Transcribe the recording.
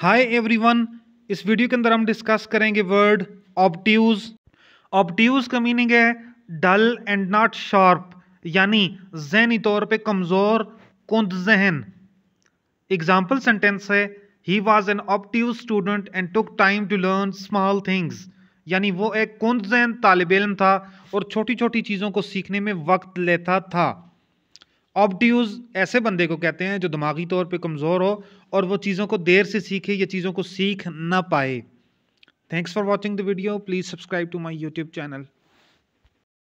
hi everyone इस video के अंदर हम डिस्कस करेंगे वर्ड ऑप्ट्यूज ऑप्ट्यूज का मीनिंग है डल एंड नॉट शार्प यानी जहनी तौर पे कमज़ोर कुंद जहन एग्जाम्पल सेंटेंस है he was an obtuse student and took time to learn small things यानी वो एक कुंद जहन तालब इलम था और छोटी छोटी चीज़ों को सीखने में वक्त लेता था ऑब्ट्यूज़ ऐसे बंदे को कहते हैं जो दिमागी तौर पे कमज़ोर हो और वो चीज़ों को देर से सीखे या चीज़ों को सीख ना पाए thanks for watching the video please subscribe to my YouTube channel